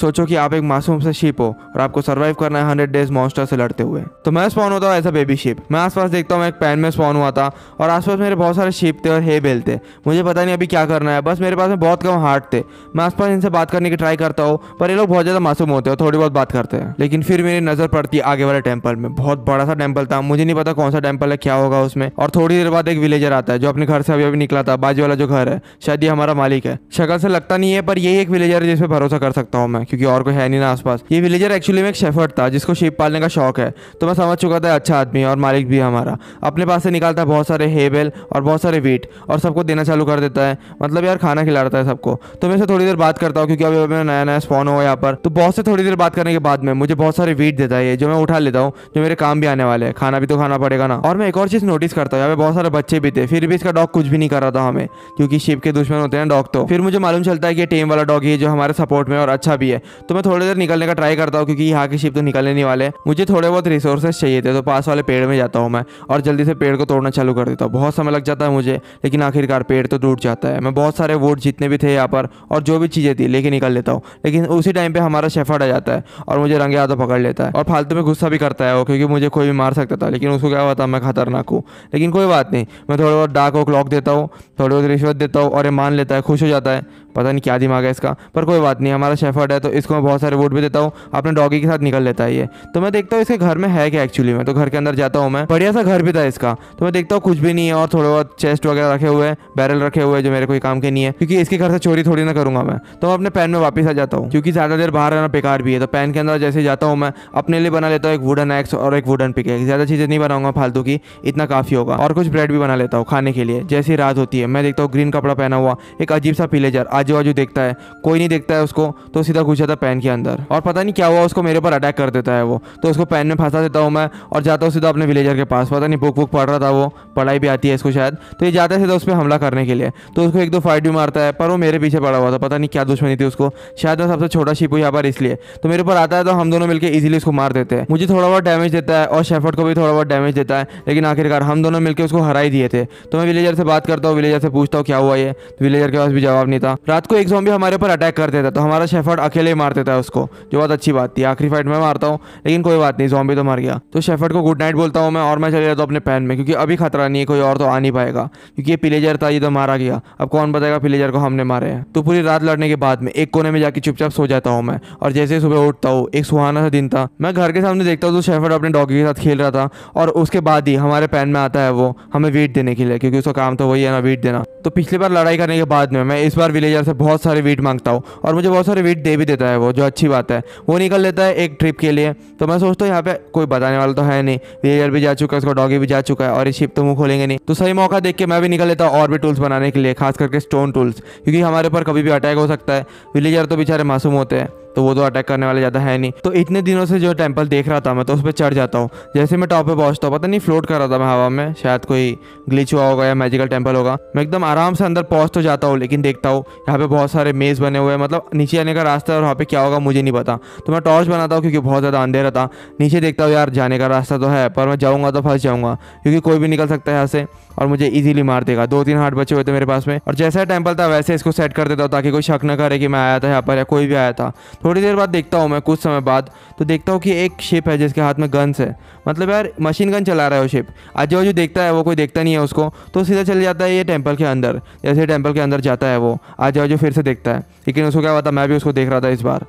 सोचो कि आप एक मासूम से शिप हो और आपको सर्वाइव करना है हंड्रेड डेज मॉन्स्टर से लड़ते हुए तो मैं स्पॉन होता हूँ ऐसा बेबी शिप मैं आसपास देखता हूँ मैं एक पैन में स्पॉन हुआ था और आसपास मेरे बहुत सारे शिप थे और हे बेल थे मुझे पता नहीं अभी क्या करना है बस मेरे पास में बहुत कम हार्ट थे मैं आसपास इनसे बात करने की ट्राई करता हूँ पर ये लोग बहुत ज़्यादा मासूम होते हैं थोड़ी बहुत बात करते हैं लेकिन फिर मेरी नज़र पड़ती है आगे वाले टेम्पल में बहुत बड़ा सा टेम्पल था मुझे नहीं पता कौन सा टेम्पल है क्या होगा उसमें और थोड़ी देर बाद एक विलेजर आता है जो अपने घर से अभी अभी निकला था बाजी वाला जो घर है शायद ये हमारा मालिक है शक्ल से लगता नहीं है पर यही एक विलेजर है जिस पर भरोसा कर सकता हूँ मैं क्योंकि और कोई है नहीं ना आसपास ये विलेजर एक्चुअली में एक शेफर्ड था जिसको शेप पालने का शौक है तो मैं समझ चुका था अच्छा आदमी और मालिक भी हमारा अपने पास से निकालता बहुत सारे हेबेल और बहुत सारे वीट और सबको देना चालू कर देता है मतलब यार खाना खिला है सबको तो मैं थोड़ी देर बात करता हूँ क्योंकि अभी मैं नया नया स्पॉन हुआ यहाँ पर तो बहुत से थोड़ी देर बात करने के बाद में मुझे बहुत सारे वीट देता है जो मैं उठा लेता हूँ जो मेरे काम भी आने वाले हैं खाना भी तो खाना पड़ेगा ना और मैं एक और चीज़ नोटिस करता हूँ यहाँ पे बहुत सारे बच्चे भी थे फिर भी इसका डॉग कुछ भी नहीं कर रहा था हमें क्योंकि शिप के दुश्मन होते हैं डॉग तो फिर मुझे मालूम चलता है कि टेम वाला डॉग ये जो हमारे सपोर्ट में और अच्छा भी है है तो मैं थोड़ी देर निकलने का ट्राई करता हूँ क्योंकि यहाँ के शिप तो निकलने नहीं वाले मुझे थोड़े बहुत रिसोर्सेस चाहिए थे तो पास वाले पेड़ में जाता हूँ मैं और जल्दी से पेड़ को तोड़ना चालू कर देता हूँ बहुत समय लग जाता है मुझे लेकिन आखिरकार पेड़ तो टूट जाता है मैं बहुत सारे वोट जितने भी थे यहाँ पर और जो भी चीज़ें थी लेके निकल लेता हूँ लेकिन उसी टाइम पर हमारा शेफर्ड आ जाता है और मुझे रंगे हाथों पकड़ लेता है और फालतू में गुस्सा भी करता है वो क्योंकि मुझे कोई भी मार सकता था लेकिन उसको क्या होता मैं खतरनाक हूँ लेकिन कोई बात नहीं मैं थोड़ा बहुत डाक वॉक क्लॉक देता हूँ थोड़ी बहुत रिश्वत देता हूँ और ये मान लेता है खुश हो जाता है पता नहीं क्या दिमाग है इसका पर कोई बात नहीं हमारा शेफर्ड है तो तो इसको मैं बहुत सारे वोट भी देता हूँ अपने डॉगी के साथ निकल लेता है ये तो मैं देखता हूँ इसके घर में है क्या एक्चुअली में तो घर के अंदर जाता हूँ मैं बढ़िया सा घर भी था इसका तो मैं देखता हूँ कुछ भी नहीं है और थोड़ा बहुत चेस्ट वगैरह रखे हुए हैं बैरल रखे हुए जो मेरे कोई काम के नहीं है क्योंकि इसके घर से चोरी थोड़ी ना करूँगा मैं तो मैं अपने पैन में वापस आ जाता हूँ क्योंकि ज़्यादा देर बाहर रहना बेकार भी है तो पैन के अंदर जैसे जाता हूँ मैं अपने लिए बना लेता हूँ एक वुडन एक्स और एक वुडन पिक एक्स ज़्यादा चीज़ें नहीं बनाऊंगा फालतू की इतना काफ़ी होगा और कुछ ब्रेड भी बना लेता हूँ खाने के लिए जैसी रात होती है मैं देखता हूँ ग्रीन कपड़ा पहना हुआ एक अजीब सा पिलेजर आजू बाजू देखता है कोई नहीं देखता है उसको तो सीधा कुछ घुस जाता है पैन के अंदर और पता नहीं क्या हुआ उसको मेरे पर अटैक कर देता है वो तो उसको पैन में फंसा देता हूँ मैं और जाता हूँ सीधा अपने विलेजर के पास पता नहीं बुक बुक पढ़ रहा था वो पढ़ाई भी आती है इसको शायद तो ये जाता है सीधा उस पर हमला करने के लिए तो उसको एक दो फाइट भी मारता है पर वो मेरे पीछे पड़ा हुआ था पता नहीं क्या दुश्मनी थी उसको शायद मैं सबसे छोटा शिप हूँ यहाँ पर इसलिए तो मेरे पर आता है तो हम दोनों मिलकर इजीली उसको मार देते हैं मुझे थोड़ा बहुत डैमेज देता है और शेफर्ट को भी थोड़ा बहुत डैमेज देता है लेकिन आखिरकार हम दोनों मिलकर उसको हरा ही दिए थे तो मैं विलेजर से बात करता हूँ विलेजर से पूछता हूँ क्या हुआ ये विलेजर तो के पास भी जवाब नहीं था रात को एक जॉम्बी हमारे ऊपर अटैक कर देता तो हमारा शेफर्ट अकेले मार देता है उसको जो बहुत अच्छी बात थी आखिरी फाइट में मारता हूँ लेकिन कोई बात नहीं जॉम्बी तो मर गया तो शेफर्ड को गुड नाइट बोलता हूँ मैं और मैं चले जाता हूँ अपने पैन में क्योंकि अभी खतरा नहीं है कोई और तो आ नहीं पाएगा क्योंकि ये पिलेजर था ये तो मारा गया अब कौन बताएगा पिलेजर को हमने मारे हैं तो पूरी रात लड़ने के बाद में एक कोने में जाकर चुपचाप सो जाता हूँ मैं और जैसे ही सुबह उठता हूँ एक सुहाना सा दिन था मैं घर के सामने देखता हूँ तो शेफर्ड अपने डॉगी के साथ खेल रहा था और उसके बाद ही हमारे पैन में आता है वो हमें वीट देने के लिए क्योंकि उसका काम तो वही है ना वीट देना तो पिछली बार लड़ाई करने के बाद में मैं इस बार विलेजर से बहुत सारे वीट मांगता हूँ और मुझे बहुत सारे वीट दे भी देता है वो जो अच्छी बात है वो निकल लेता है एक ट्रिप के लिए तो मैं सोचता हूँ यहाँ पे कोई बताने वाला तो है नहीं विलेजर भी जा चुका है उसका डॉगी भी जा चुका है और ये शिप तो मुँह खोलेंगे नहीं तो सही मौका देख के मैं भी निकल लेता हूँ और भी टूल्स बनाने के लिए खास करके स्टोन टूल्स क्योंकि हमारे ऊपर कभी भी अटैक हो सकता है विलेजर तो बेचारे मासूम होते हैं तो वो तो अटैक करने वाले ज़्यादा है नहीं तो इतने दिनों से जो टेम्पल देख रहा था मैं तो उस पर चढ़ जाता हूँ जैसे मैं टॉप पर पहुँचता हूँ पता नहीं फ्लोट कर रहा था मैं हवा में शायद कोई ग्लिच हुआ होगा या मैजिकल टेम्पल होगा मैं एकदम आराम से अंदर पहुँच तो जाता हूँ लेकिन देखता हूँ यहाँ पे बहुत सारे मेज़ बने हुए हैं मतलब नीचे आने का रास्ता और वहाँ पे क्या होगा मुझे नहीं पता तो मैं टॉर्च बनाता हूँ क्योंकि बहुत ज़्यादा अंधेरा था नीचे देखता हूँ यार जाने का रास्ता तो है पर मैं जाऊँगा तो फंस जाऊँगा क्योंकि कोई भी निकल सकता है यहाँ से और मुझे इजीली मार देगा दो तीन हार्ट बचे हुए थे मेरे पास में और जैसा टेम्पल था वैसे इसको सेट कर देता हूँ ताकि कोई शक न करे कि मैं आया था यहाँ पर या कोई भी आया था थोड़ी देर बाद देखता हूँ मैं कुछ समय बाद तो देखता हूँ कि एक शिप है जिसके हाथ में गन्स है मतलब यार मशीन गन चला रहा है वो शिप आज जो देखता है वो कोई देखता नहीं है उसको तो सीधा चले जाता है ये टेम्पल के अंदर जैसे टेम्पल के अंदर जाता है वो आज बाजू फिर से देखता है लेकिन उसको क्या पता मैं भी उसको देख रहा था इस बार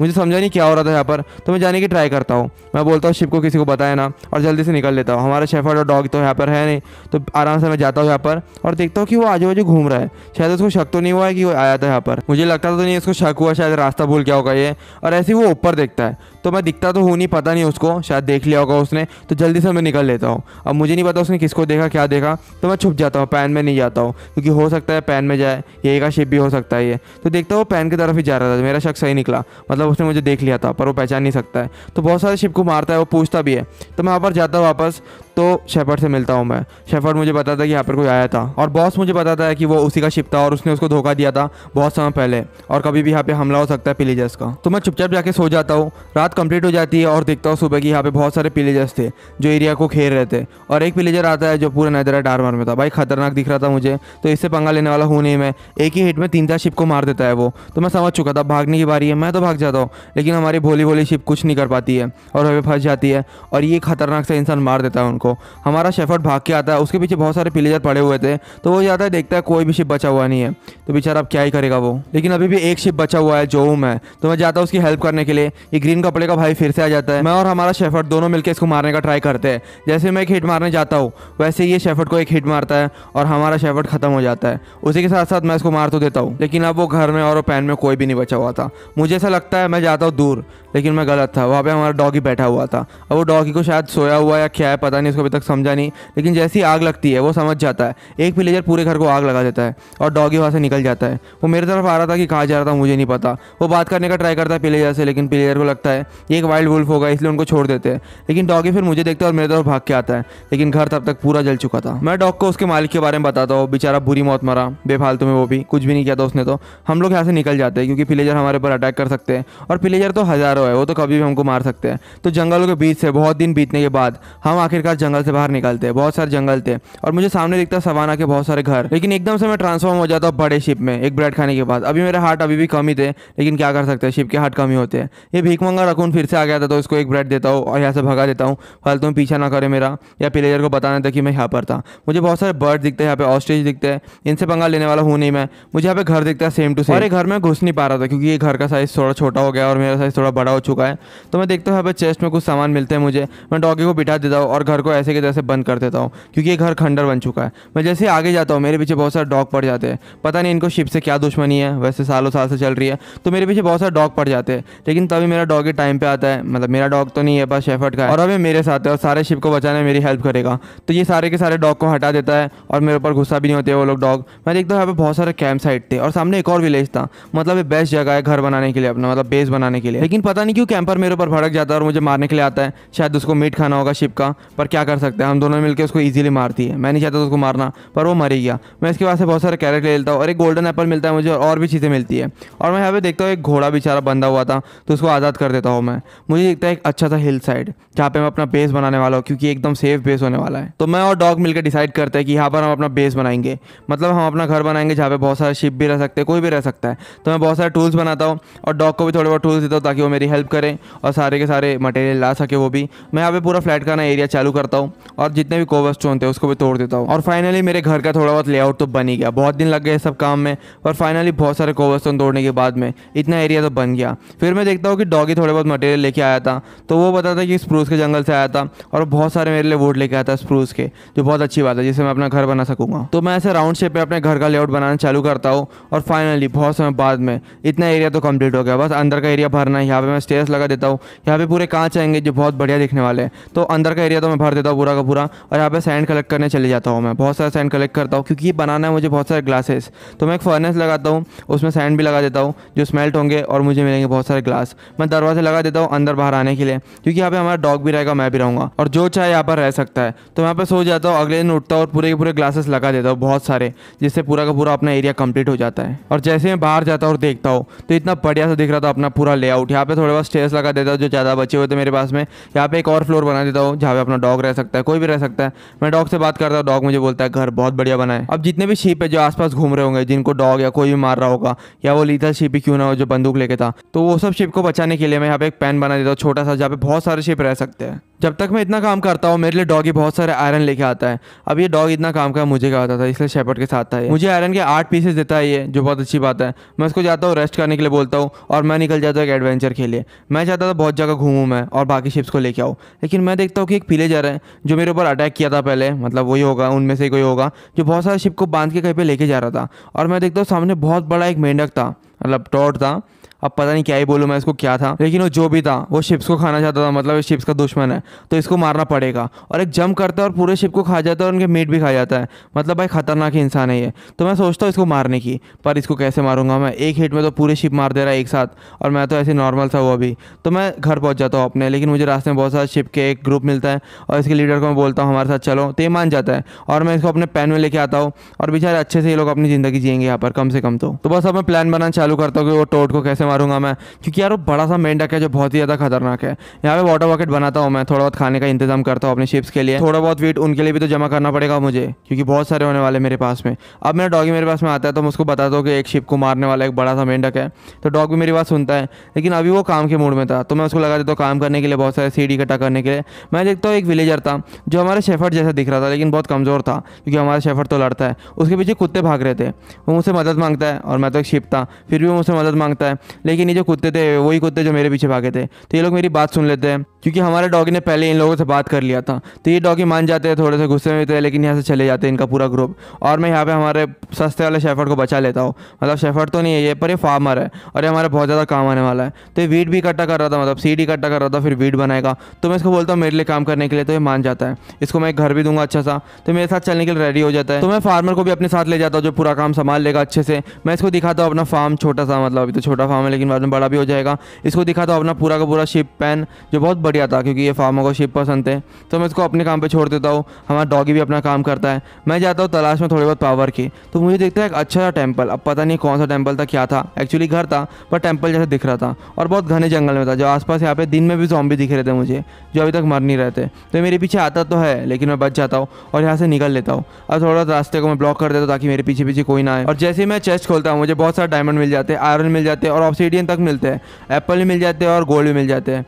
मुझे समझा नहीं क्या हो रहा था यहाँ पर तो मैं जाने की ट्राई करता हूँ मैं बोलता हूँ शिप को किसी को बताया ना और जल्दी से निकल लेता हूँ हमारा शेफर्ड और डॉग तो यहाँ पर है नहीं तो आराम से मैं जाता हूँ यहाँ पर और देखता हूँ कि वो आजू बाजू घूम रहा है शायद उसको शक तो नहीं हुआ है कि वो आया था यहाँ पर मुझे लगता तो नहीं उसको शक हुआ शायद रास्ता भूल गया होगा ये और ऐसे ही वो ऊपर देखता है तो मैं दिखता तो हूँ नहीं पता नहीं उसको शायद देख लिया होगा उसने तो जल्दी से मैं निकल लेता हूँ अब मुझे नहीं पता उसने किसको देखा क्या देखा तो मैं छुप जाता हूँ पैन में नहीं जाता हूँ क्योंकि हो सकता है पैन में जाए यही का शिप भी हो सकता है ये तो देखता हूँ पैन की तरफ ही जा रहा था मेरा शक सही निकला मतलब उसने मुझे देख लिया था पर वो पहचान नहीं सकता है तो बहुत सारे शिप को मारता है वो पूछता भी है तो मैं वहाँ पर जाता हूँ वापस तो शेफर्ड से मिलता हूँ मैं शेफर्ड मुझे बताता है कि यहाँ पर कोई आया था और बॉस मुझे बताता है कि वो उसी का शिप था और उसने उसको धोखा दिया था बहुत समय पहले और कभी भी यहाँ पे हमला हो सकता है पिलेजर्स का तो मैं चुपचाप जाके सो जाता हूँ रात कंप्लीट हो जाती है और देखता हूँ सुबह की यहाँ पे बहुत सारे पिलेजर्स थे जो एरिया को घेर रहे थे और एक पिलेजर आता है जो पूरा नैदरा मार में था भाई खतरनाक दिख रहा था मुझे तो इससे पंगा लेने वाला हूँ नहीं मैं एक ही हिट में तीन चार शिप को मार देता है वो तो मैं समझ चुका था भागने की बारी है मैं तो भाग जाता हूँ लेकिन हमारी भोली भोली शिप कुछ नहीं कर पाती है और हमें फंस जाती है और ये खतरनाक सा इंसान मार देता है उनको को हमारा शेफर्ड भाग के आता है उसके पीछे बहुत सारे पिलेजर पड़े हुए थे तो वो जाता है देखता है कोई भी शिप बचा हुआ नहीं है तो बेचारा अब क्या ही करेगा वो लेकिन अभी भी एक शिप बचा हुआ है जो है तो मैं जाता हूँ उसकी हेल्प करने के लिए ये ग्रीन कपड़े का भाई फिर से आ जाता है मैं और हमारा शेफर्ड दोनों मिलकर इसको मारने का ट्राई करते हैं जैसे मैं एक हिट मारने जाता हूँ वैसे ये शेफर्ड को एक हिट मारता है और हमारा शेफर्ड खत्म हो जाता है उसी के साथ साथ मैं इसको मार तो देता हूँ लेकिन अब वो घर में और पैन में कोई भी नहीं बचा हुआ था मुझे ऐसा लगता है मैं जाता हूँ दूर लेकिन मैं गलत था वहाँ पे हमारा डॉगी बैठा हुआ था अब वो डॉगी को शायद सोया हुआ या क्या है पता नहीं उसको अभी तक समझा नहीं लेकिन जैसी आग लगती है वो समझ जाता है एक विलेजर पूरे घर को आग लगा देता है और डॉगी वहाँ से निकल जाता है वो मेरे तरफ आ रहा था कि कहाँ जा रहा था मुझे नहीं पता वो बात करने का ट्राई करता है पिलेजर से लेकिन पिलेजर को लगता है ये एक वाइल्ड वुल्फ होगा इसलिए उनको छोड़ देते हैं लेकिन डॉगी फिर मुझे देखता है और मेरे तरफ भाग के आता है लेकिन घर तब तक पूरा जल चुका था मैं डॉग को उसके मालिक के बारे में बताता हूँ बेचारा बुरी मौत मरा बेफालतू में वो भी कुछ भी नहीं किया था उसने तो हम लोग यहाँ से निकल जाते हैं क्योंकि पिलेजर हमारे ऊपर अटैक कर सकते हैं और पिलेजर तो हज़ार जानवर है वो तो कभी भी हमको मार सकते हैं तो जंगलों के बीच से बहुत दिन बीतने के बाद हम आखिरकार जंगल से बाहर निकलते हैं बहुत सारे जंगल थे और मुझे सामने दिखता सवाना के बहुत सारे घर लेकिन एकदम से मैं ट्रांसफॉर्म हो जाता हूँ बड़े शिप में एक ब्रेड खाने के बाद अभी मेरे हार्ट अभी भी कम ही थे लेकिन क्या कर सकते हैं शिप के हार्ट कम ही होते हैं ये भीखमंगा रखून फिर से आ गया था तो उसको एक ब्रेड देता हूँ और यहाँ से भगा देता हूँ फल तुम पीछा ना करे मेरा या प्लेयर को बताना था कि मैं यहाँ पर था मुझे बहुत सारे बर्ड दिखते हैं यहाँ पे ऑस्ट्रेज दिखते हैं इनसे पंगा लेने वाला हूँ नहीं मैं मुझे यहाँ पे घर दिखता है सेम टू सेम घर में घुस नहीं पा रहा था क्योंकि ये घर का साइज़ थोड़ा छोटा हो गया और मेरा साइज़ थोड़ा बड़ा खड़ा हो चुका है तो मैं देखता हूँ यहाँ पर चेस्ट में कुछ सामान मिलते हैं मुझे मैं डॉगी को बिठा देता हूँ और घर को ऐसे के जैसे बंद कर देता हूँ क्योंकि ये घर खंडर बन चुका है मैं जैसे ही आगे जाता हूँ मेरे पीछे बहुत सारे डॉग पड़ जाते हैं पता नहीं इनको शिप से क्या दुश्मनी है वैसे सालों साल से चल रही है तो मेरे पीछे बहुत सारे डॉग पड़ जाते हैं लेकिन तभी मेरा डॉगी टाइम पर आता है मतलब मेरा डॉग तो नहीं है बस शेफर्ट का है और अभी मेरे साथ है और सारे शिप को बचाने में मेरी हेल्प करेगा तो ये सारे के सारे डॉग को हटा देता है और मेरे ऊपर गुस्सा भी नहीं होते वो लोग डॉग मैं देखता हूँ यहाँ पर बहुत सारे कैंप साइट थे और सामने एक और विलेज था मतलब ये बेस्ट जगह है घर बनाने के लिए अपना मतलब बेस बनाने के लिए लेकिन पता पता नहीं क्यों कैंपर मेरे ऊपर भड़क जाता है और मुझे मारने के लिए आता है शायद उसको मीट खाना होगा शिप का पर क्या कर सकते हैं हम दोनों मिलकर उसको ईजिली मारती है मैं नहीं चाहता उसको मारना पर वो मर गया मैं इसके पास से बहुत सारे कैरेट ले लेता हूँ और एक गोल्डन एप्पल मिलता है मुझे और भी चीज़ें मिलती है और मैं यहाँ पे देखता हूँ एक घोड़ा बेचारा बंधा हुआ था तो उसको आज़ाद कर देता हूँ मैं मुझे देखता है एक अच्छा सा हिल साइड जहाँ पर मैं अपना बेस बनाने वाला हूँ क्योंकि एकदम सेफ बेस होने वाला है तो मैं और डॉग मिलकर डिसाइड करते हैं कि यहाँ पर हम अपना बेस बनाएंगे मतलब हम अपना घर बनाएंगे जहाँ पर बहुत सारे शिप भी रह सकते हैं कोई भी रह सकता है तो मैं बहुत सारे टूल्स बनाता हूँ और डॉग को भी थोड़े बहुत टूल्स देता हूँ ताकि वो मेरी मेरी हेल्प करें और सारे के सारे मटेरियल ला सके वो भी मैं यहाँ पे पूरा फ्लैट का ना एरिया चालू करता हूँ और जितने भी कोवर स्टोन थे उसको भी तोड़ देता हूँ और फाइनली मेरे घर का थोड़ा बहुत लेआउट तो बन ही गया बहुत दिन लग गए सब काम में और फाइनली बहुत सारे कोवर तो स्टोन तोड़ने के बाद में इतना एरिया तो बन गया फिर मैं देखता हूँ कि डॉगी थोड़े बहुत मटेरियल लेके आया था तो वो बताता कि स्प्रूस के जंगल से आया था और बहुत सारे मेरे लिए वोट लेके आया था स्प्रूस के जो बहुत अच्छी बात है जिससे मैं अपना घर बना सकूँगा तो मैं ऐसे राउंड शेप में अपने घर का लेआउट बनाना चालू करता हूँ और फाइनली बहुत समय बाद में इतना एरिया तो कम्प्लीट हो गया बस अंदर का एरिया भरना है यहाँ पे मैं मैं स्टेयर्स लगा देता हूँ यहाँ पे पूरे कांच आएंगे जो बहुत बढ़िया दिखने वाले हैं तो अंदर का एरिया तो मैं भर देता हूँ पूरा का पूरा और यहाँ पे सैंड कलेक्ट करने चले जाता हूँ मैं बहुत सारा सैंड कलेक्ट करता हूँ क्योंकि बनाना है मुझे बहुत सारे ग्लासेस तो मैं एक फर्नेस लगाता हूँ उसमें सैंड भी लगा देता हूँ जो स्मेल्ट होंगे और मुझे मिलेंगे बहुत सारे ग्लास मैं दरवाजे लगा देता हूँ अंदर बाहर आने के लिए क्योंकि यहाँ पे हमारा डॉग भी रहेगा मैं भी रहूँगा और जो चाहे यहाँ पर रह सकता है तो यहाँ पर सो जाता हूँ अगले दिन उठता हूँ और पूरे के पूरे ग्लासेस लगा देता हूँ बहुत सारे जिससे पूरा का पूरा अपना एरिया कंप्लीट हो जाता है और जैसे मैं बाहर जाता हूँ और देखता हूँ तो इतना बढ़िया सा दिख रहा था अपना पूरा लेआउट यहाँ पे थोड़ा थोड़ा बहुत स्टेयर्स लगा देता हूँ जो ज़्यादा बचे हुए थे मेरे पास में यहाँ पे एक और फ्लोर बना देता हूँ जहाँ पे अपना डॉग रह सकता है कोई भी रह सकता है मैं डॉग से बात करता हूँ डॉग मुझे बोलता है घर बहुत बढ़िया बनाए अब जितने भी शीप है जो आस घूम रहे होंगे जिनको डॉग या कोई भी मार रहा होगा या वो लीथल शिप ही क्यों ना हो जो बंदूक लेके था तो वो सब शिप को बचाने के लिए मैं यहाँ पे एक पैन बना देता हूँ छोटा सा जहाँ पे बहुत सारे शिप रह सकते हैं जब तक मैं इतना काम करता हूँ मेरे लिए डॉगी बहुत सारे आयरन लेके आता है अब ये डॉग इतना काम का मुझे क्या होता था इसलिए शेपर्ट के साथ था मुझे आयरन के आठ पीसेस देता है ये जो बहुत अच्छी बात है मैं उसको जाता हूँ रेस्ट करने के लिए बोलता हूँ और मैं निकल जाता हूँ एक एडवेंचर के लिए लिए मैं चाहता था बहुत जगह घूमूँ मैं और बाकी शिप्स को लेके आऊँ लेकिन मैं देखता हूँ कि एक रहे है जो मेरे ऊपर अटैक किया था पहले मतलब वही होगा उनमें से कोई होगा जो बहुत सारे शिप को बांध के कहीं पर लेके जा रहा था और मैं देखता हूँ सामने बहुत बड़ा एक मेंढक था मतलब टॉट था अब पता नहीं क्या ही बोलूँ मैं इसको क्या था लेकिन वो जो भी था वो शिप्स को खाना चाहता था मतलब शिप्स का दुश्मन है तो इसको मारना पड़ेगा और एक जंप करता है और पूरे शिप को खा जाता है और उनके मीट भी खा जाता है मतलब भाई खतरनाक इंसान है ये तो मैं सोचता हूँ इसको मारने की पर इसको कैसे मारूंगा मैं एक हिट में तो पूरे शिप मार दे रहा है एक साथ और मैं तो ऐसे नॉर्मल सा हुआ अभी तो मैं घर पहुँच जाता हूँ अपने लेकिन मुझे रास्ते में बहुत सारे शिप के एक ग्रुप मिलता है और इसके लीडर को मैं बोलता हूँ हमारे साथ चलो तो ये मान जाता है और मैं इसको अपने पैन में लेके आता हूँ और बेचारे अच्छे से ये लोग अपनी ज़िंदगी जियेंगे यहाँ पर कम से कम तो, तो बस अब मैं प्लान बनाना चालू करता हूँ कि वो टोट को कैसे मारूंगा मैं क्योंकि यार वो बड़ा सा मेंढक है जो बहुत ही ज़्यादा खतरनाक है यहाँ पे वाटर वॉकेट बनाता हूँ मैं थोड़ा बहुत खाने का इंतजाम करता हूँ अपने शिप्स के लिए थोड़ा बहुत वेट उनके लिए भी तो जमा करना पड़ेगा मुझे क्योंकि बहुत सारे होने वाले मेरे पास में अब मेरा डॉगी मेरे पास में आता है तो मैं उसको बताता हूँ कि एक शिप को मारने वाला एक बड़ा सा मेंढक है तो डॉग भी मेरी बात सुनता है लेकिन अभी वो काम के मूड में था तो मैं उसको लगा देता हूँ काम करने के लिए बहुत सारे सीढ़ी इकट्ठा करने के लिए मैं देखता हूँ एक विलेजर था जो हमारा शेफर्ट जैसा दिख रहा था लेकिन बहुत कमज़ोर था क्योंकि हमारा शेफर्ट तो लड़ता है उसके पीछे कुत्ते भाग रहे थे वो मुझसे मदद मांगता है और मैं तो एक शिप था फिर भी वो मुझसे मदद मांगता है लेकिन ये जो कुत्ते थे वही कुत्ते जो मेरे पीछे भागे थे तो ये लोग मेरी बात सुन लेते हैं क्योंकि हमारे डॉगी ने पहले इन लोगों से बात कर लिया था तो ये डॉगी मान जाते हैं थोड़े से गुस्से में थे लेकिन यहाँ से चले जाते हैं इनका पूरा ग्रुप और मैं यहाँ पे हमारे सस्ते वाले शेफर्ड को बचा लेता हूँ मतलब शेफर्ड तो नहीं है ये पर ये फार्मर है और ये हमारे बहुत ज़्यादा काम आने वाला है तो ये वीट भी इकट्ठा कर रहा था मतलब सीड इकट्ठा कर रहा था फिर वीट बनाएगा तो मैं इसको बोलता हूँ मेरे लिए काम करने के लिए तो ये मान जाता है इसको मैं घर भी दूंगा अच्छा सा तो मेरे साथ चलने के लिए रेडी हो जाता है तो मैं फार्मर को भी अपने साथ ले जाता हूँ जो पूरा काम संभाल लेगा अच्छे से मैं इसको दिखाता हूँ अपना फार्म छोटा सा मतलब अभी तो छोटा फार्म है लेकिन बाद में बड़ा भी हो जाएगा इसको दिखाता हूँ अपना पूरा का पूरा शिप पैन जो बहुत बढ़िया नहीं आता क्योंकि ये फार्मों को शिप पसंद थे तो मैं इसको अपने काम पे छोड़ देता हूँ हमारा डॉगी भी अपना काम करता है मैं जाता हूँ तलाश में थोड़ी बहुत पावर की तो मुझे दिखता है एक अच्छा सा टेम्पल अब पता नहीं कौन सा टेम्पल था क्या था एक्चुअली घर था पर टेम्पल जैसे दिख रहा था और बहुत घने जंगल में था जो आसपास यहाँ पे दिन में भी जॉम्बी दिख रहे थे मुझे जो अभी तक मर नहीं रहे थे तो मेरे पीछे आता तो है लेकिन मैं बच जाता हूँ और यहाँ से निकल लेता हूँ और थोड़ा रास्ते को मैं ब्लॉक कर देता हूँ ताकि मेरे पीछे पीछे कोई ना आए और जैसे ही मैं चेस्ट खोलता हूँ मुझे बहुत सारे डायमंड मिल जाते हैं आयरन मिल जाते हैं और ऑक्सीडियन तक मिलते हैं एप्पल भी मिल जाते हैं और गोल्ड भी मिल जाते हैं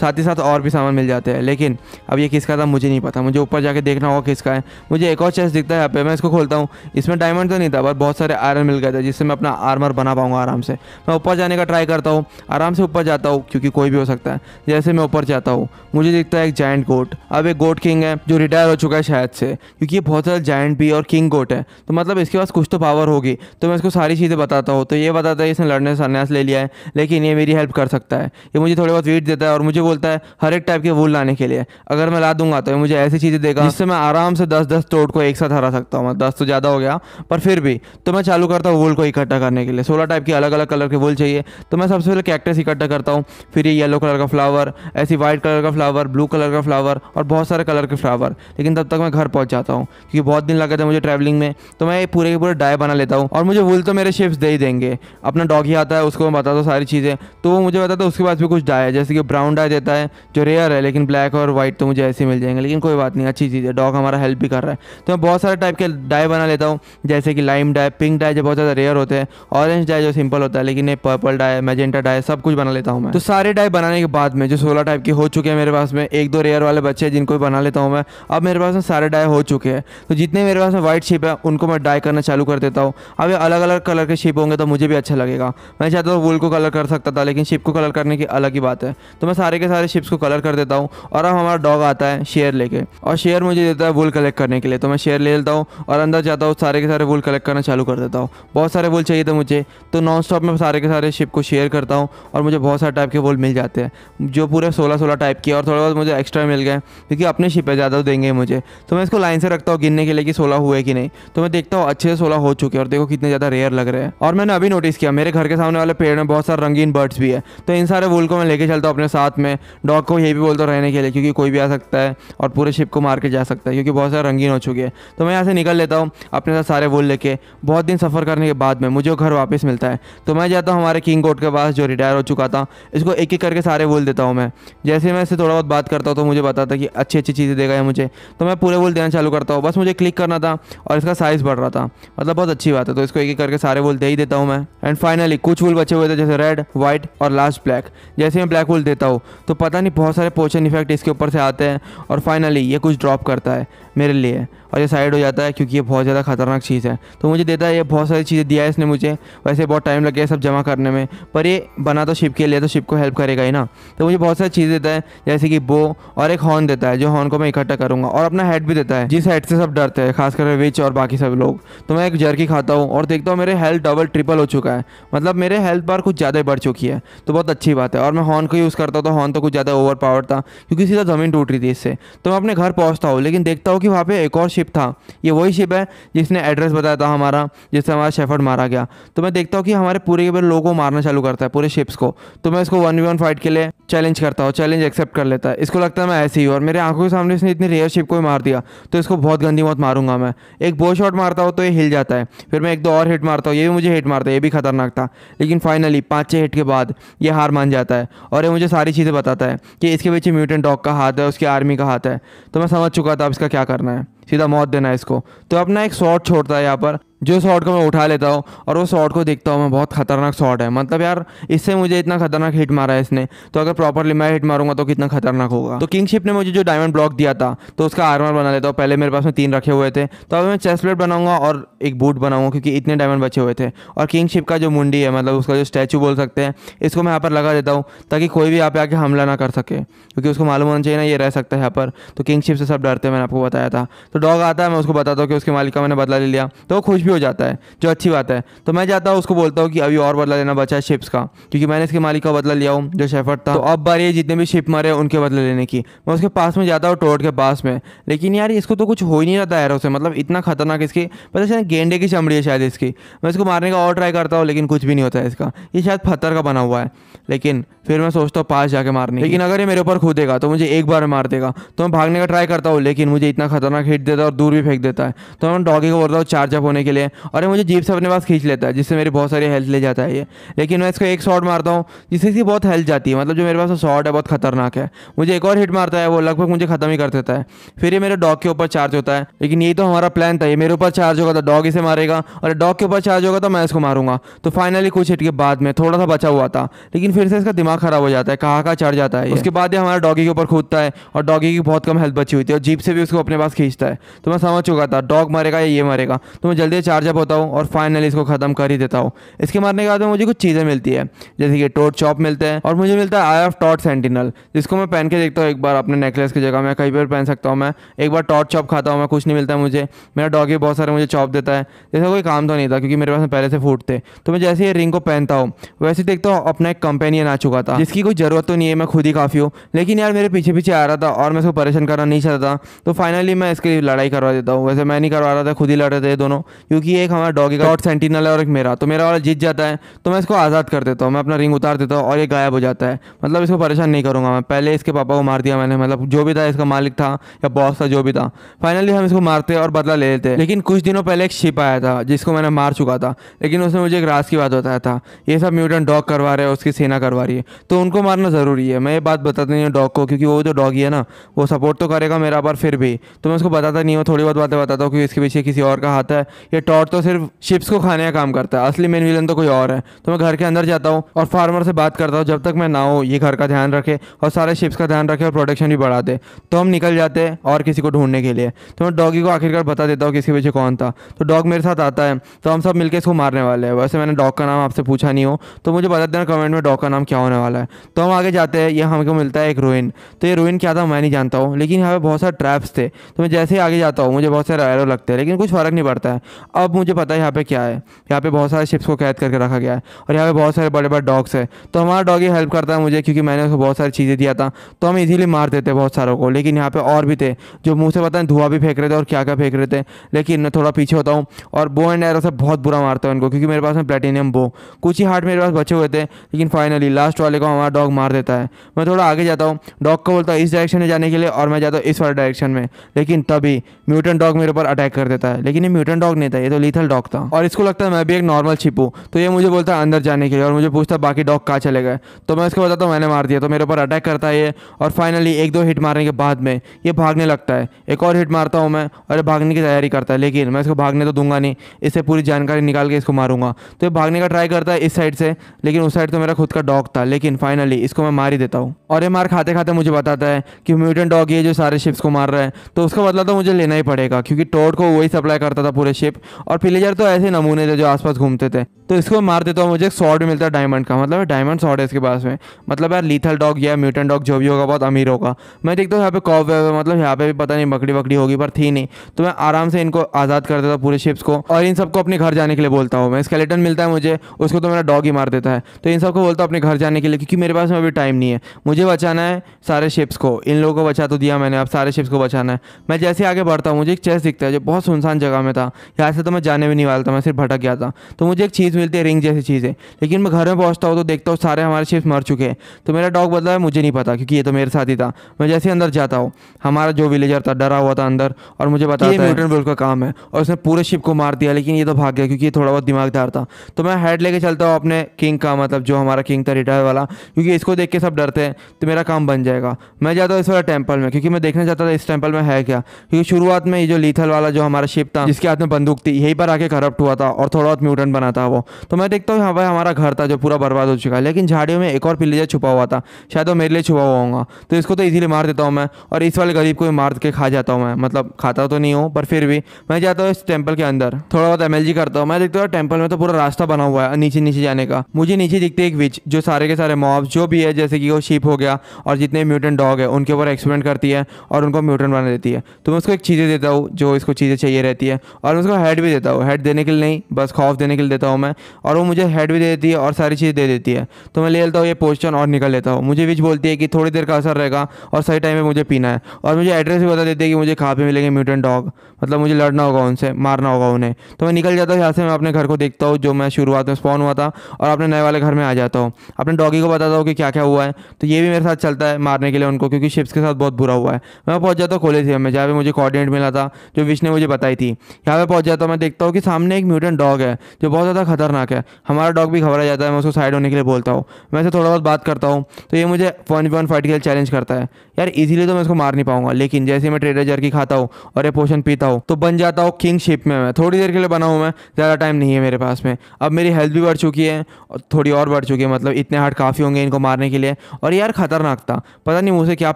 साथ ही साथ और भी सामान मिल जाते हैं लेकिन अब ये किसका था मुझे नहीं पता मुझे ऊपर जाके देखना होगा किसका है मुझे एक और चेस्ट दिखता है यहाँ पे मैं इसको खोलता हूँ इसमें डायमंड तो नहीं था पर बहुत सारे आयरन मिल गए थे जिससे मैं अपना आर्मर बना पाऊँगा आराम से मैं ऊपर जाने का ट्राई करता हूँ आराम से ऊपर जाता हूँ क्योंकि कोई भी हो सकता है जैसे मैं ऊपर जाता हूँ मुझे दिखता है एक जाइंट गोट अब एक गोट किंग है जो रिटायर हो चुका है शायद से क्योंकि ये बहुत सारे जाइंट भी और किंग गोट है तो मतलब इसके पास कुछ तो पावर होगी तो मैं इसको सारी चीज़ें बताता हूँ तो ये बताता है इसने लड़ने से संन्यास ले लिया है लेकिन ये मेरी हेल्प कर सकता है ये मुझे थोड़ी बहुत वेट देता है और मुझे बोलता है हर एक टाइप के वूल लाने के लिए अगर मैं ला दूंगा तो मुझे ऐसी चीज़ें देगा जिससे मैं आराम से दस दस टोट को एक साथ हरा सकता हूँ मतलब दस तो ज़्यादा हो गया पर फिर भी तो मैं चालू करता हूँ वूल को इकट्ठा करने के लिए सोलह टाइप के अलग अलग कलर के वूल चाहिए तो मैं सबसे पहले कैक्टस इकट्ठा करता हूँ फिर ये येलो कलर का फ्लावर ऐसी व्हाइट कलर का फ्लावर ब्लू कलर का फ्लावर और बहुत सारे कलर के फ्लावर लेकिन तब तक मैं घर पहुँच जाता हूँ क्योंकि बहुत दिन लगे थे मुझे ट्रैवलिंग में तो मैं पूरे के पूरे डाय बना लेता हूँ और मुझे वूल तो मेरे शेप्स दे ही देंगे अपना डॉगी आता है उसको मैं बताता हूँ सारी चीज़ें तो वो मुझे बताता है उसके पास भी कुछ डाय है जैसे कि ब्राउन डाय देता है जो रेयर है लेकिन ब्लैक और वाइट तो मुझे ऐसे मिल जाएंगे लेकिन कोई बात नहीं अच्छी चीज़ है डॉग हमारा हेल्प भी कर रहा है तो मैं बहुत सारे टाइप के डाई बना लेता हूँ जैसे कि लाइम डाई पिंक डाई जो बहुत ज़्यादा रेयर होते हैं ऑरेंज डाई जो सिंपल होता है लेकिन ये पर्पल डाई मैजेंटा डाई सब कुछ बना लेता हूँ मैं तो सारे डाई बनाने के बाद में जो सोलह टाइप के हो चुके हैं मेरे पास में एक दो रेयर वाले बच्चे हैं जिनको बना लेता हूँ मैं अब मेरे पास में सारे डाई हो चुके हैं तो जितने मेरे पास में व्हाइट शिप है उनको मैं डाई करना चालू कर देता हूँ अब ये अलग अलग कलर के शिप होंगे तो मुझे भी अच्छा लगेगा मैं चाहता हूँ वुल को कलर कर सकता था लेकिन शिप को कलर करने की अलग ही बात है तो मैं सारे के के सारे शिप्स को कलर कर देता हूँ और अब हमारा डॉग आता है शेयर लेके और शेयर मुझे देता है वुल कलेक्ट करने के लिए तो मैं शेयर ले लेता हूँ और अंदर जाता हूँ सारे के सारे वुल कलेक्ट करना चालू कर देता हूँ बहुत सारे वुल चाहिए थे मुझे तो नॉन स्टॉप में सारे के सारे शिप को शेयर करता हूँ और मुझे बहुत सारे टाइप के वुल मिल जाते हैं जो पूरे सोलह सोलह टाइप के और थोड़ा बहुत मुझे एक्स्ट्रा मिल गए क्योंकि अपने शिप है ज़्यादा तो देंगे मुझे तो मैं इसको लाइन से रखता हूँ गिनने के लिए कि सोलह हुए कि नहीं तो मैं देखता हूँ अच्छे से सोलह हो चुके और देखो कितने ज़्यादा रेयर लग रहे हैं और मैंने अभी नोटिस किया मेरे घर के सामने वाले पेड़ में बहुत सारे रंगीन बर्ड्स भी है तो इन सारे वुल को मैं लेके चलता हूँ अपने साथ में में डॉग को यही भी बोलता हूँ रहने के लिए क्योंकि कोई भी आ सकता है और पूरे शिप को मार के जा सकता है क्योंकि बहुत सारे रंगीन हो चुके हैं तो मैं यहाँ से निकल लेता हूँ अपने साथ सारे वोल लेके बहुत दिन सफ़र करने के बाद में मुझे घर वापस मिलता है तो मैं जाता हूँ हमारे किंग कोट के पास जो रिटायर हो चुका था इसको एक एक करके सारे वोल देता हूँ मैं जैसे मैं इससे थोड़ा बहुत बात करता हूँ तो मुझे बताता कि अच्छी अच्छी चीज़ें देगा मुझे तो मैं पूरे वोल देना चालू करता हूँ बस मुझे क्लिक करना था और इसका साइज़ बढ़ रहा था मतलब बहुत अच्छी बात है तो इसको एक एक करके सारे वोल दे ही देता हूँ मैं एंड फाइनली कुछ वोल बचे हुए थे जैसे रेड व्हाइट और लास्ट ब्लैक जैसे मैं ब्लैक वोल देता हूँ तो पता नहीं बहुत सारे पोचन इफेक्ट इसके ऊपर से आते हैं और फाइनली ये कुछ ड्रॉप करता है मेरे लिए और ये साइड हो जाता है क्योंकि ये बहुत ज़्यादा खतरनाक चीज़ है तो मुझे देता है ये बहुत सारी चीज़ें दिया है इसने मुझे वैसे बहुत टाइम लग गया सब जमा करने में पर ये बना तो शिप के लिए तो शिप को हेल्प करेगा ही ना तो मुझे बहुत सारी चीज़ें देता है जैसे कि बो और एक हॉर्न देता है जो हॉर्न को मैं इकट्ठा करूँगा और अपना हेड भी देता है जिस हेड से सब डरते हैं खासकर विच और बाकी सब लोग तो मैं एक जर्की खाता हूँ और देखता हूँ मेरे हेल्थ डबल ट्रिपल हो चुका है मतलब मेरे हेल्थ बार कुछ ज़्यादा बढ़ चुकी है तो बहुत अच्छी बात है और मैं हॉर्न को यूज़ करता हूँ तो हॉर्न तो कुछ ज़्यादा ओवर पावर था क्योंकि सीधा ज़मीन टूट रही थी इससे तो मैं अपने घर पहुँचता हूँ लेकिन देखता हूँ कि कि वहाँ पे एक और शिप था ये वही शिप है जिसने एड्रेस बताया था हमारा जिससे हमारा शेफर्ड मारा गया तो मैं देखता हूँ कि हमारे पूरे के पूरे लोगों को मारना चालू करता है पूरे शिप्स को तो मैं इसको वन वी वन फाइट के लिए चैलेंज करता हूँ चैलेंज एक्सेप्ट कर लेता है इसको लगता है मैं ऐसे ही और मेरे आंखों के सामने इसने इतनी रेयर शिप को ही मार दिया तो इसको बहुत गंदी मौत मारूंगा मैं एक बो शॉट मारता हूँ तो ये हिल जाता है फिर मैं एक दो और हिट मारता हूँ ये भी मुझे हिट मारता है ये भी खतरनाक था लेकिन फाइनली पाँच छः हिट के बाद ये हार मान जाता है और ये मुझे सारी चीज़ें बताता है कि इसके पीछे म्यूटेंट डॉग का हाथ है उसकी आर्मी का हाथ है तो मैं समझ चुका था अब इसका क्या करना है सीधा मौत देना है इसको तो अपना एक शॉट छोड़ता है यहाँ पर जो शॉट को मैं उठा लेता हूँ और वो शॉट को देखता हूँ मैं बहुत खतरनाक शॉट है मतलब यार इससे मुझे इतना खतरनाक हिट मारा है इसने तो अगर प्रॉपरली मैं हिट मारूंगा तो कितना खतरनाक होगा तो किंगशिप ने मुझे जो डायमंड ब्लॉक दिया था तो उसका आर्मर बना लेता हूँ पहले मेरे पास में तीन रखे हुए थे तो अब मैं चेस्ट प्लेट बनाऊंगा और एक बूट बनाऊंगा क्योंकि इतने डायमंड बचे हुए थे और किंगशिप का जो मुंडी है मतलब उसका जो स्टैचू बोल सकते हैं इसको मैं यहाँ पर लगा देता हूँ ताकि कोई भी यहाँ पे आके हमला ना कर सके क्योंकि उसको मालूम होना चाहिए ना ये रह सकता है यहाँ पर तो किंगशिप से सब डरते हैं मैंने आपको बताया था तो डॉग आता है मैं उसको बताता हूँ कि उसके मालिक का मैंने बदला ले लिया तो खुश भी हो जाता है जो अच्छी बात है तो मैं जाता हूँ उसको बोलता हूँ कि अभी और बदला लेना बचा है शिप्स का क्योंकि मैंने इसके मालिक का बदला लिया हूँ जो शेफर्ट था तो अब बार ये जितने भी शिप मारे उनके बदले लेने की मैं उसके पास में जाता हूँ टोट के पास में लेकिन यार इसको तो कुछ हो ही नहीं रहता है उसे मतलब इतना खतरनाक इसकी पता चल गेंडे की चमड़ी है शायद इसकी मैं इसको मारने का और ट्राई करता हूँ लेकिन कुछ भी नहीं होता है इसका ये शायद पत्थर का बना हुआ है लेकिन फिर मैं सोचता हूँ पास जाके मारने लेकिन अगर ये मेरे ऊपर कूदेगा तो मुझे एक बार मार देगा तो मैं भागने का ट्राई करता हूँ लेकिन मुझे इतना खतरनाक हिट देता है और दूर भी फेंक देता है तो मैं डॉगी को बोलता हूँ चार्जअप होने के लिए लिए और ये मुझे जीप से अपने पास खींच लेता है जिससे मेरी बहुत सारी हेल्थ ले जाता है ये लेकिन मैं इसको एक शॉट मारता हूँ जिससे इसकी बहुत हेल्थ जाती है मतलब जो मेरे पास शॉट है बहुत खतरनाक है मुझे एक और हिट मारता है वो लगभग मुझे खत्म ही कर देता है फिर ये मेरे डॉग के ऊपर चार्ज होता है लेकिन यही तो हमारा प्लान था ये मेरे ऊपर चार्ज होगा तो डॉग इसे मारेगा और डॉग के ऊपर चार्ज होगा तो मैं इसको मारूंगा तो फाइनली कुछ हिट के बाद में थोड़ा सा बचा हुआ था लेकिन फिर से इसका दिमाग खराब हो जाता है कहाँ कहाँ चढ़ जाता है उसके बाद ये हमारा डॉगी के ऊपर कूदता है और डॉगी की बहुत कम हेल्थ बची हुई थी और जीप से भी उसको अपने पास खींचता है तो मैं समझ चुका था डॉग मरेगा या ये मरेगा तो मैं जल्दी चार्जअप होता हूँ और फाइनली इसको ख़त्म कर ही देता हूँ इसके मारने के बाद मुझे कुछ चीज़ें मिलती है जैसे कि टोट चॉप मिलते हैं और मुझे मिलता है आई ऑफ टॉट सेंटिनल जिसको मैं पहन के देखता हूँ एक बार अपने नेकलेस की जगह मैं कहीं पर पहन सकता हूँ मैं एक बार टॉट चॉप खाता हूँ मैं कुछ नहीं मिलता मुझे मेरा डॉगी बहुत सारे मुझे चॉप देता है जैसा कोई काम तो नहीं था क्योंकि मेरे पास पहले से फूट थे तो मैं जैसे ये रिंग को पहनता हूँ वैसे देखता हूँ अपना एक कंपेनियन आ चुका था जिसकी कोई ज़रूरत तो नहीं है मैं खुद ही काफ़ी हूँ लेकिन यार मेरे पीछे पीछे आ रहा था और मैं उसको परेशान करना नहीं चाहता था तो फाइनली मैं इसकी लड़ाई करवा देता हूँ वैसे मैं नहीं करवा रहा था खुद ही लड़ रहे थे दोनों क्योंकि एक हमारा डॉगी का और सेंटिनल है और एक मेरा तो मेरा वाला जीत जाता है तो मैं इसको आज़ाद कर देता हूँ मैं अपना रिंग उतार देता हूँ और ये गायब हो जाता है मतलब इसको परेशान नहीं करूँगा मैं पहले इसके पापा को मार दिया मैंने मतलब जो भी था इसका मालिक था या बॉस था जो भी था फाइनली हम इसको मारते और बदला ले लेते लेकिन कुछ दिनों पहले एक शिप आया था जिसको मैंने मार चुका था लेकिन उसने मुझे एक रास की बात बताया था ये सब म्यूटेंट डॉग करवा रहे हैं उसकी सेना करवा रही है तो उनको मारना ज़रूरी है मैं ये बात बताती नहीं हूँ डॉग को क्योंकि वो जो डॉगी है ना वो सपोर्ट तो करेगा मेरा पर फिर भी तो मैं उसको बताता नहीं हूँ थोड़ी बहुत बातें बताता हूँ कि इसके पीछे किसी और का हाथ है या टॉट तो सिर्फ शिप्स को खाने का काम करता है असली मेन विलन तो कोई और है तो मैं घर के अंदर जाता हूँ और फार्मर से बात करता हूँ जब तक मैं ना हो ये घर का ध्यान रखे और सारे शिप्स का ध्यान रखे और प्रोडक्शन भी बढ़ा दे तो हम निकल जाते हैं और किसी को ढूंढने के लिए तो मैं डॉगी को आखिरकार बता देता हूँ किसके पीछे कौन था तो डॉग मेरे साथ आता है तो हम सब मिलकर इसको मारने वाले हैं वैसे मैंने डॉग का नाम आपसे पूछा नहीं हो तो मुझे बता देना कमेंट में डॉग का नाम क्या होने वाला है तो हम आगे जाते हैं ये हमको मिलता है एक रोइन तो ये रोइन क्या था मैं नहीं जानता हूँ लेकिन यहाँ पे बहुत सारे ट्रैप्स थे तो मैं जैसे ही आगे जाता हूँ मुझे बहुत सारे एरो लगते हैं लेकिन कुछ फ़र्क नहीं पड़ता है अब मुझे पता है यहाँ पे क्या है यहाँ पे बहुत सारे शिप्स को कैद करके रखा गया है और यहाँ पे बहुत सारे बड़े बड़े डॉग्स हैं तो हमारा डॉग ही हेल्प करता है मुझे क्योंकि मैंने उसको बहुत सारी चीज़ें दिया था तो हम इजीली मार देते बहुत सारों को लेकिन यहाँ पे और भी थे जो मुँह से पता है धुआं भी फेंक रहे थे और क्या क्या फेंक रहे थे लेकिन मैं थोड़ा पीछे होता हूँ और बो एंड एरो से बहुत बुरा मारता हूँ इनको क्योंकि मेरे पास में प्लेटिनियम बो कुछ ही हार्ट मेरे पास बचे हुए थे लेकिन फाइनली लास्ट वाले को हमारा डॉग मार देता है मैं थोड़ा आगे जाता हूँ डॉग को बोलता हूँ इस डायरेक्शन में जाने के लिए और मैं जाता हूँ इस वाले डायरेक्शन में लेकिन तभी म्यूटेंट डॉग मेरे ऊपर अटैक कर देता है लेकिन ये म्यूटेंट डॉग नहीं था ये तो लीथल डॉग था और इसको लगता है मैं भी एक नॉर्मल छिपू हूँ तो ये मुझे बोलता है अंदर जाने के लिए और मुझे पूछता बाकी डॉग कहाँ चले गए तो मैं इसको बताता हूँ मैंने मार दिया तो मेरे ऊपर अटैक करता है ये और फाइनली एक दो हिट मारने के बाद में ये भागने लगता है एक और हिट मारता हूँ मैं और ये भागने की तैयारी करता है लेकिन मैं इसको भागने तो दूंगा नहीं इससे पूरी जानकारी निकाल के इसको मारूंगा तो ये भागने का ट्राई करता है इस साइड से लेकिन उस साइड तो मेरा खुद का डॉग था लेकिन फाइनली इसको मैं मार ही देता हूँ और ये मार खाते खाते मुझे बताता है कि म्यूटेंट डॉग ये जो सारे शिप्स को मार रहा है तो उसका बदला मतलब तो मुझे लेना ही पड़ेगा क्योंकि टोड को वही सप्लाई करता था पूरे शिप और फिलेजर तो ऐसे नमूने थे जो आसपास घूमते थे तो इसको मार देता हूँ मुझे एक सॉर्ड मिलता है डायमंड का मतलब डायमंड सॉर्ड है इसके पास में मतलब यार लीथल डॉग या म्यूटन डॉग जो भी होगा बहुत अमीर होगा मैं देखता हूँ यहाँ पे कॉप मतलब यहाँ पे भी पता नहीं मकड़ी वकड़ी होगी पर थी नहीं तो मैं आराम से इनको आज़ाद कर देता हूँ पूरे शिप्स को और इन सबको अपने घर जाने के लिए बोलता हूँ मैं स्केलेटन मिलता है मुझे उसको तो मेरा डॉग ही मार देता है तो इन सबको बोलता हूँ अपने घर जाने के लिए क्योंकि मेरे पास में अभी टाइम नहीं है मुझे बचाना है सारे शिप्स को इन लोगों को बचा तो दिया मैंने अब सारे शिप्स को बचाना है मैं जैसे आगे बढ़ता हूँ मुझे एक चेस दिखता है जो बहुत सुनसान जगह में था यहाँ से से तो मैं जाने भी नहीं वाला था मैं सिर्फ भटक गया था तो मुझे एक चीज़ मिलती है रिंग जैसी चीजें लेकिन मैं घर में पहुँचता हूँ तो देखता हूँ सारे हमारे शिप्स मर चुके हैं तो मेरा डॉग बदला है मुझे नहीं पता क्योंकि ये तो मेरे साथ ही था मैं जैसे अंदर जाता हूँ हमारा जो विलेजर था डरा हुआ था अंदर और मुझे बताया ये म्यूटेंट का काम है और उसने पूरे शिप को मार दिया लेकिन ये तो भाग गया क्योंकि ये थोड़ा बहुत दिमागदार था तो मैं हेड लेके चलता हूँ अपने किंग का मतलब जो हमारा किंग था रिटायर वाला क्योंकि इसको देख के सब डरते हैं तो मेरा काम बन जाएगा मैं जाता हूँ इस वाला टेम्पल में क्योंकि मैं देखना चाहता था इस टेम्पल में है क्या क्योंकि शुरुआत में ये जो लीथल वाला जो हमारा शिप था जिसके हाथ में बंदूक सकती यहीं पर आके करप्ट हुआ था और थोड़ा बहुत म्यूटेंट बना था वो तो मैं देखता हूँ यहाँ भाई हमारा घर था जो पूरा बर्बाद हो चुका है लेकिन झाड़ियों में एक और जा छुपा हुआ था शायद वो मेरे लिए छुपा हुआ होगा तो इसको तो इजीली मार देता हूँ मैं और इस वाले गरीब को भी मार के खा जाता हूँ मैं मतलब खाता तो नहीं हूँ पर फिर भी मैं जाता हूँ इस टेम्पल के अंदर थोड़ा बहुत एम करता हूँ मैं देखता हूँ टेम्पल में तो पूरा रास्ता बना हुआ है नीचे नीचे जाने का मुझे नीचे दिखती है एक विच जो सारे के सारे मॉब जो भी है जैसे कि वो शिप हो गया और जितने म्यूटेंट डॉग है उनके ऊपर एक्सपेरिमेंट करती है और उनको म्यूटेंट बना देती है तो मैं उसको एक चीज़ें देता हूँ जो इसको चीज़ें चाहिए रहती है और उसको हेड हेड भी देता हूँ हेड देने के लिए नहीं बस खौफ देने के लिए देता हूँ मैं और वो मुझे हेड भी दे देती है और सारी चीज़ दे देती है तो मैं ले लेता हूँ ये पोस्टन और निकल लेता हूँ मुझे विच बोलती है कि थोड़ी देर का असर रहेगा और सही टाइम पर मुझे पीना है और मुझे एड्रेस भी बता देती है कि मुझे कहाँ पर मिलेंगे म्यूटेंट डॉग मतलब मुझे लड़ना होगा उनसे मारना होगा उन्हें तो मैं निकल जाता हूँ यहाँ से मैं अपने घर को देखता हूँ जो मैं शुरुआत में स्पॉन हुआ था और अपने नए वाले घर में आ जाता हूँ अपने डॉगी को बताता हूँ कि क्या क्या हुआ है तो ये भी मेरे साथ चलता है मारने के लिए उनको क्योंकि शिप्स के साथ बहुत बुरा हुआ है मैं पहुँच जाता हूँ कॉलेज में जहाँ पर मुझे कॉर्डिनेट मिला था जो विश ने मुझे बताई थी यहाँ पे पहुँच जाता हूँ मैं देखता हूँ कि सामने एक म्यूटेंट डॉग है जो बहुत ज़्यादा खतरनाक है हमारा डॉग भी घबरा जाता है मैं उसको साइड होने के लिए बोलता हूँ मैं से थोड़ा बहुत बात करता हूँ तो ये मुझे वन वन फाइट के लिए चैलेंज करता है यार इजीली तो मैं उसको मार नहीं पाऊंगा लेकिन जैसे मैं ट्रेडर जर्की खाता हूँ और ये पोषण पीता हूँ तो बन जाता हूँ किंग शेप में मैं थोड़ी देर के लिए बना हूँ मैं ज़्यादा टाइम नहीं है मेरे पास में अब मेरी हेल्थ भी बढ़ चुकी है और थोड़ी और बढ़ चुकी है मतलब इतने हार्ट काफ़ी होंगे इनको मारने के लिए और यार खतरनाक था पता नहीं मुझे क्या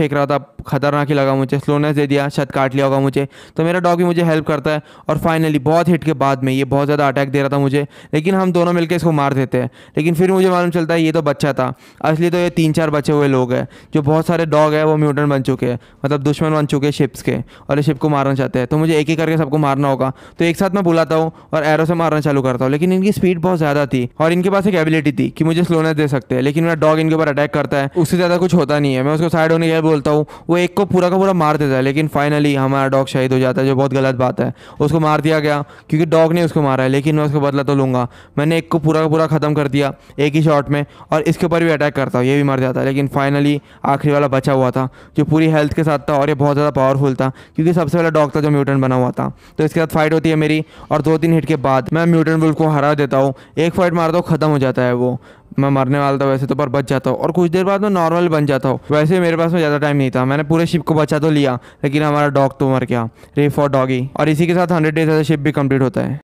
फेंक रहा था खतरनाक ही लगा मुझे स्लोनेस दे दिया छत काट लिया होगा मुझे तो मेरा डॉग भी मुझे हेल्प करता है और फाइनली बहुत बहुत हिट के बाद में ये बहुत ज़्यादा अटैक दे रहा था मुझे लेकिन हम दोनों मिलकर इसको मार देते हैं लेकिन फिर मुझे मालूम चलता है ये तो बच्चा था असली तो ये तीन चार बचे हुए लोग हैं जो बहुत सारे डॉग है वो म्यूटेंट बन चुके हैं मतलब दुश्मन बन चुके हैं शिप्स के और ये शिप को मारना चाहते हैं तो मुझे एक एक करके सबको मारना होगा तो एक साथ मैं बुलाता हूँ और एरो से मारना चालू करता हूँ लेकिन इनकी स्पीड बहुत ज़्यादा थी और इनके पास एक एबिलिटी थी कि मुझे स्लोनेस दे सकते हैं लेकिन मेरा डॉग इनके ऊपर अटैक करता है उससे ज़्यादा कुछ होता नहीं है मैं उसको साइड होने के लिए बोलता हूँ वो एक को पूरा का पूरा मार देता है लेकिन फाइनली हमारा डॉग शहीद हो जाता है जो बहुत गलत बात है उसको मार दिया गया क्योंकि डॉग ने उसको मारा है लेकिन मैं उसको बदला तो लूँगा मैंने एक को पूरा का पूरा ख़त्म कर दिया एक ही शॉट में और इसके ऊपर भी अटैक करता हूँ ये भी मर जाता है लेकिन फाइनली आखिरी वाला बचा हुआ था जो पूरी हेल्थ के साथ था और ये बहुत ज़्यादा पावरफुल था क्योंकि सबसे पहला डॉग था जो म्यूटेंट बना हुआ था तो इसके साथ फाइट होती है मेरी और दो तीन हिट के बाद मैं म्यूटेंट बुल को हरा देता हूँ एक फाइट मारता हूँ ख़त्म हो जाता है वो मैं मरने वाला था वैसे तो पर बच जाता हूँ और कुछ देर बाद मैं नॉर्मल बन जाता हूँ वैसे मेरे पास में ज़्यादा टाइम नहीं था मैंने पूरे शिप को बचा तो लिया लेकिन हमारा डॉग तो मर गया रे फॉर डॉगी और इसी के साथ हंड्रेड डेज शिप भी कम्प्लीट होता है